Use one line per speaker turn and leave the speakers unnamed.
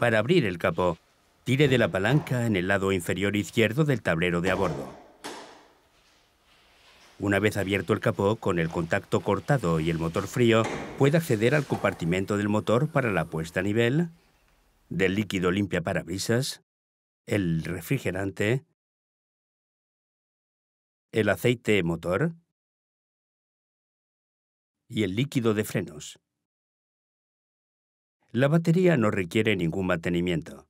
Para abrir el capó, tire de la palanca en el lado inferior izquierdo del tablero de a bordo. Una vez abierto el capó, con el contacto cortado y el motor frío, puede acceder al compartimento del motor para la puesta a nivel, del líquido limpia para parabrisas, el refrigerante,
el aceite motor y el líquido de frenos. La batería no requiere ningún mantenimiento.